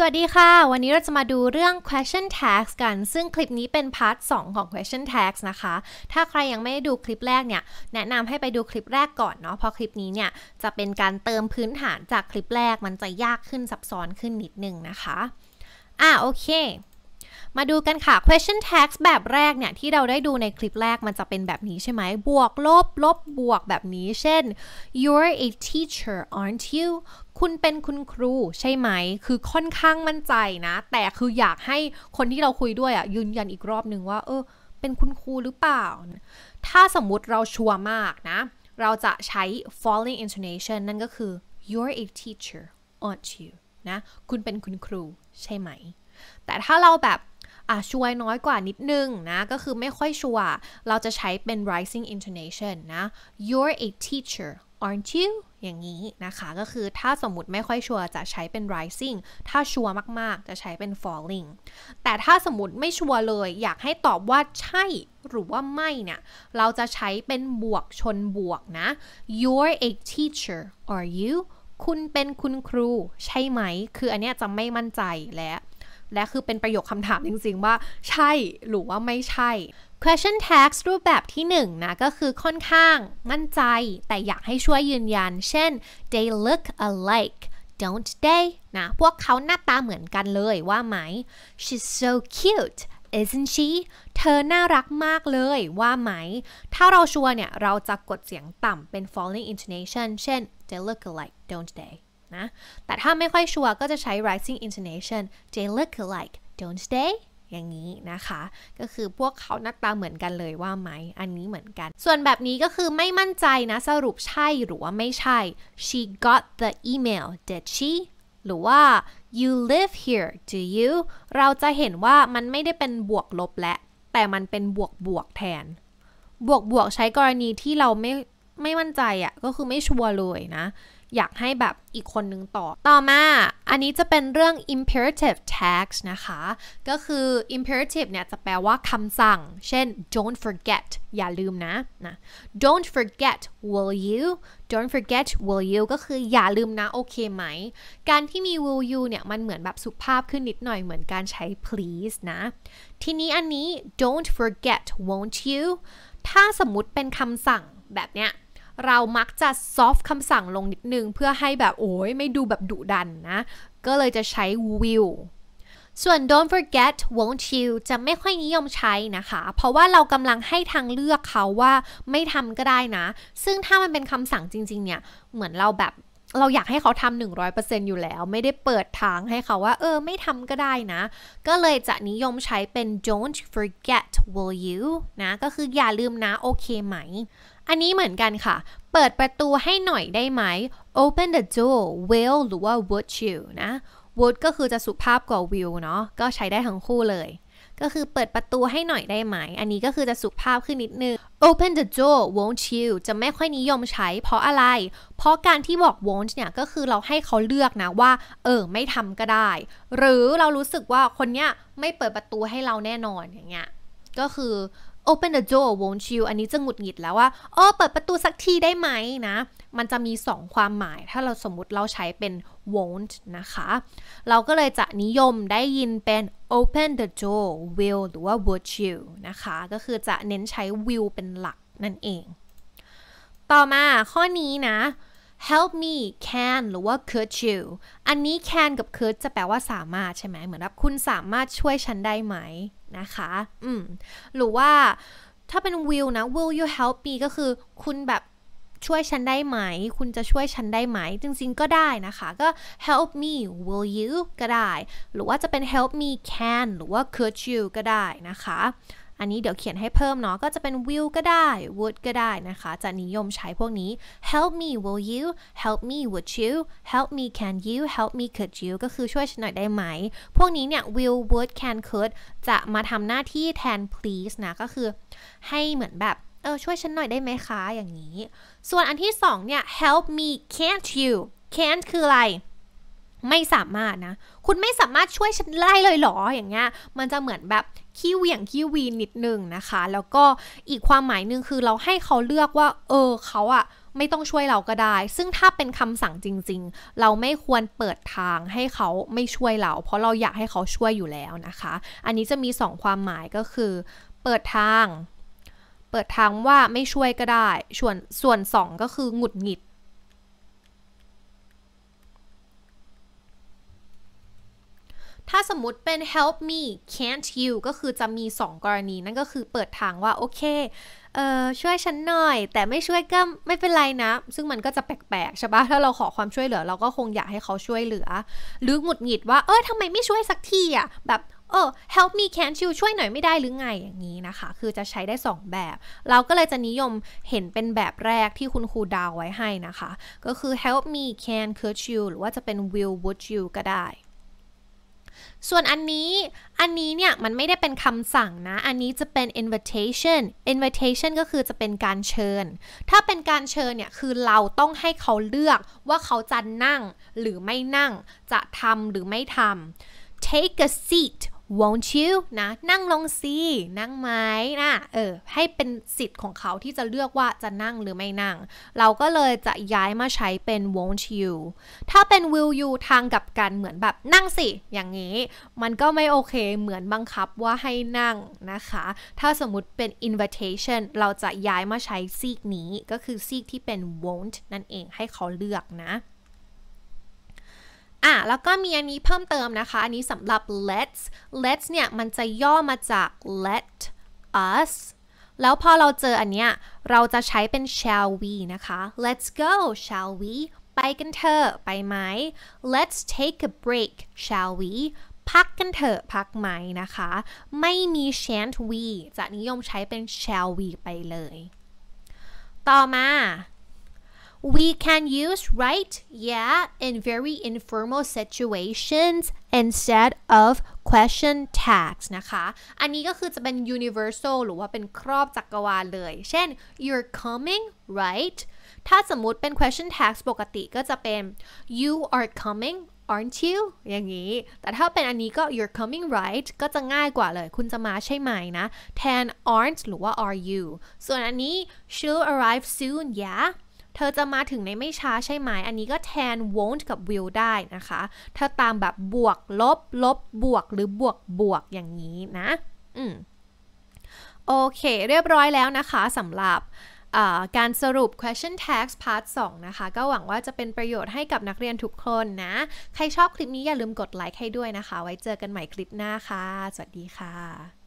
สวัสดีค่ะ วันนี้เราจะมาดูเรื่อง question tags กันซึ่งคลิปนี้เป็นพาร์ท2ของ question tags นะคะ ถ้าใครยังไม่ได้ดูคลิปแรกเนี่ย แนะนำให้ไปดูคลิปแรกก่อนเนาะเพราะคลิปนี้เนี่ย จะเป็นการเติมพื้นฐานจากคลิปแรกมันจะยากขึ้นซับซ้อนขึ้นนิดนึงนะคะ อ่ะโอเคมาดูกันค่ะ question tag s แบบแรกเนี่ย ที่เราได้ดูในคลิปแรกมันจะเป็นแบบนี้ใช่ไหม บวกลบลบบวกแบบนี้ เช่น you're a teacher aren't you คุณเป็นคุณครูใช่ไหม คือค่อนข้างมั่นใจนะ แต่คืออยากให้คนที่เราคุยด้วยอะยืนยันอีกรอบนึงว่าเออเป็นคุณครูหรือเปล่า ถ้าสมมุติเราชัวร์มากนะ เราจะใช้ falling intonation นั่นก็คือ you're a teacher aren't you นะคุณเป็นคุณครูใช่ไหมแต่ถ้าเราแบบอ่ะช่วยน้อยกว่านิดนึงนะก็คือไม่ค่อยชัว เราจะใช้เป็น rising intonation นะ you're a teacher aren't you อย่างนี้นะคะ ก็คือถ้าสมมติไม่ค่อยชัวจะใช้เป็น rising ถ้าชัวมาก ๆ จะใช้เป็น falling แต่ถ้าสมมติไม่ชัวเลย อยากให้ตอบว่าใช่ หรือว่าไม่เนี่ยเราจะใช้เป็นบวกชนบวกนะ you're a teacher are you คุณเป็นคุณครูใช่ไหม คืออันเนี้ยจะไม่มั่นใจและและคือเป็นประโยคคำถามจริงๆว่าใช่หรือว่าไม่ใช่ question tag รูปแบบที่1นนะก็คือค่อนข้างมั่นใจ แต่อยากให้ช่วยยืนยัน เช่น they look alike don't they นะ พวกเขาหน้าตาเหมือนกันเลยว่าไหม she's so cute isn't she เธอน่ารักมากเลยว่าไหม ถ้าเราชัวร์เนี่ย เราจะกดเสียงต่ำเป็น falling intonation เช่น they look alike don't they นะแต่ถ้าไม่ค่อยชัวร์ก็จะใช้ rising intonation they look alike don't they อย่างนี้นะคะ ก็คือพวกเขาหน้าตาเหมือนกันเลยว่าไหม อันนี้เหมือนกัน ส่วนแบบนี้ก็คือไม่มั่นใจนะสรุปใช่หรือว่าไม่ใช่ she got the email did she หรือว่า you live here do you เราจะเห็นว่ามันไม่ได้เป็นบวกลบและ แต่มันเป็นบวกบวกแทน บวกบวกใช้กรณีที่เราไม่ไม่มั่นใจอะ่ะก็คือไม่ชัวร์เลยนะอยากให้แบบอีกคนนึงต่อ ต่อมา อันนี้จะเป็นเรื่อง imperative tags นะคะ ก็คือ imperative เนี่ย จะแปลว่าคำสั่ง เช่น don't forget อย่าลืมนะนะ don't forget will you don't forget will you ก็คืออย่าลืมนะ โอเคไหม การที่มี will you เนี่ย มันเหมือนแบบสุภาพขึ้นนิดหน่อยเหมือนการใช้ please นะ ทีนี้อันนี้ don't forget won't you ถ้าสมมติเป็นคำสั่งแบบเนี้ยเรามักจะซอฟคำสั่งลงนิดนึง เพื่อให้แบบโอ้ยไม่ดูแบบดุดันนะ ก็เลยจะใช้ will ส่วน don't forget won't you จะไม่ค่อยนิยมใช้นะคะ เพราะว่าเรากำลังให้ทางเลือกเขาว่าไม่ทำก็ได้นะ ซึ่งถ้ามันเป็นคำสั่งจริงๆเนี่ย เหมือนเราแบบ เราอยากให้เขาทำหนึ่งร้อยเปอร์เซ็นอยู่แล้ว ไม่ได้เปิดทางให้เขาว่า เออไม่ทำก็ได้นะ ก็เลยจะนิยมใช้เป็น don't forget will you นะก็คืออย่าลืมนะโอเคไหมอันนี้เหมือนกันค่ะ เปิดประตูให้หน่อยได้ไหม open the door will หรือว่า would you นะ would ก็คือจะสุภาพกว่า will เนาะก็ใช้ได้ทั้งคู่เลย ก็คือเปิดประตูให้หน่อยได้ไหม อันนี้ก็คือจะสุภาพขึ้นนิดนึง open the door won't you จะไม่ค่อยนิยมใช้ เพราะอะไร เพราะการที่บอก won't เนี่ยก็คือเราให้เขาเลือกนะว่า เออไม่ทำก็ได้ หรือเรารู้สึกว่าคนเนี้ยไม่เปิดประตูให้เราแน่นอนอย่างเงี้ย ก็คือ open the door won't you อันนี้จะหงุดหงิดแล้วว่าเออเปิดประตูสักทีได้ไหมนะ มันจะมี 2 ความหมาย ถ้าเราสมมุติเราใช้เป็น won't นะคะ เราก็เลยจะนิยมได้ยินเป็น open the door will หรือว่า would you นะคะ ก็คือจะเน้นใช้ will เป็นหลัก นั่นเอง ต่อมาข้อนี้นะ help me can หรือว่า could you อันนี้ can กับ could จะแปลว่าสามารถใช่ไหมเหมือนแบบคุณสามารถช่วยฉันได้ไหมนะคะ อืมหรือว่าถ้าเป็น will นะ will you help me ก็คือคุณแบบช่วยฉันได้ไหม คุณจะช่วยฉันได้ไหม จริงๆ ก็ได้นะคะ ก็ help me will you ก็ได้ หรือว่าจะเป็น help me can หรือว่า could you ก็ได้นะคะอันนี้เดี๋ยวเขียนให้เพิ่มเนาะก็จะเป็น will ก็ได้ would ก็ได้นะคะ จะนิยมใช้พวกนี้ help me will you help me would you help me can you help me could you ก็คือช่วยฉันหน่อยได้ไหมพวกนี้เนี่ย will would can could จะมาทำหน้าที่แทน please นะ ก็คือให้เหมือนแบบ เออช่วยฉันหน่อยได้ไหมคะอย่างนี้ ส่วนอันที่สองเนี่ย help me can't you can't คืออะไรไม่สามารถนะ คุณไม่สามารถช่วยฉันไล่เลยหรอ อย่างเงี้ย มันจะเหมือนแบบขี้เหวี่ยงขี้วีนนิดนึงนะคะ แล้วก็อีกความหมายหนึ่งคือเราให้เขาเลือกว่า เออ เขาอะไม่ต้องช่วยเราก็ได้ ซึ่งถ้าเป็นคำสั่งจริงๆ เราไม่ควรเปิดทางให้เขาไม่ช่วยเรา เพราะเราอยากให้เขาช่วยอยู่แล้วนะคะ อันนี้จะมีสองความหมายก็คือ เปิดทาง เปิดทางว่าไม่ช่วยก็ได้ ส่วนส่วนสองก็คือหงุดหงิดถ้าสมมติเป็น help me can't you ก็คือจะมี 2 กรณีนั่นก็คือเปิดทางว่าโอเค เออช่วยฉันหน่อย แต่ไม่ช่วยก็ไม่เป็นไรนะ ซึ่งมันก็จะแปลกๆ ใช่ปะถ้าเราขอความช่วยเหลือ เราก็คงอยากให้เขาช่วยเหลือ หรือหงุดหงิดว่าเออทำไมไม่ช่วยสักทีอ่ะแบบเออ help me can't you ช่วยหน่อยไม่ได้หรือไง อย่างนี้นะคะ คือจะใช้ได้ 2 แบบ เราก็เลยจะนิยมเห็นเป็นแบบแรกที่คุณครูดาวไว้ให้นะคะ ก็คือ help me can could you หรือว่าจะเป็น will would you ก็ได้ส่วนอันนี้ อันนี้เนี่ย มันไม่ได้เป็นคำสั่งนะ อันนี้จะเป็น invitation invitation ก็คือจะเป็นการเชิญ ถ้าเป็นการเชิญเนี่ย คือเราต้องให้เขาเลือกว่าเขาจะนั่งหรือไม่นั่งจะทำหรือไม่ทำ take a seat won't you นะ นั่งลงสิ นั่งไหมนะเออให้เป็นสิทธิ์ของเขาที่จะเลือกว่าจะนั่งหรือไม่นั่ง เราก็เลยจะย้ายมาใช้เป็น won't you ถ้าเป็น will you ทางกับกันเหมือนแบบนั่งสิอย่างนี้ มันก็ไม่โอเคเหมือนบังคับว่าให้นั่งนะคะ ถ้าสมมติเป็น invitation เราจะย้ายมาใช้ซีกนี้ ก็คือซีกที่เป็น won't นั่นเองให้เขาเลือกนะอ่ะ แล้วก็มีอันนี้เพิ่มเติมนะคะ อันนี้สำหรับ let's let's เนี่ย มันจะย่อมาจาก let us แล้วพอเราเจออันเนี้ยเราจะใช้เป็น shall we นะคะ let's go shall we ไปกันเถอะไปไหม let's take a break shall we พักกันเถอะพักไหมนะคะ ไม่มี shan't we จะนิยมใช้เป็น shall we ไปเลย ต่อมา We can use right, yeah, in very informal situations instead of question tags นะคะ อันนี้ก็คือจะเป็น universal หรือว่าเป็นครอบจักรวาลเลย เช่น you're coming right ถ้าสมมุติเป็น question tags ปกติก็จะเป็น you are coming aren't you อย่างนี้ แต่ถ้าเป็นอันนี้ก็ you're coming right ก็จะง่ายกว่าเลย คุณจะมาใช่ไหมนะ แทน aren't หรือว่า are you ส่วนอันนี้ she'll arrive soon yeah เธอจะมาถึงในไม่ช้าใช่ไหม อันนี้ก็แทน won't กับ will ได้นะคะ ถ้าตามแบบบวกลบ ลบบวกหรือบวกบวกอย่างนี้นะ อืมโอเคเรียบร้อยแล้วนะคะสำหรับการสรุป question tag s part 2 นะคะ ก็หวังว่าจะเป็นประโยชน์ให้กับนักเรียนทุกคนนะ ใครชอบคลิปนี้อย่าลืมกดไลค์ให้ด้วยนะคะ ไว้เจอกันใหม่คลิปหน้าค่ะ สวัสดีค่ะ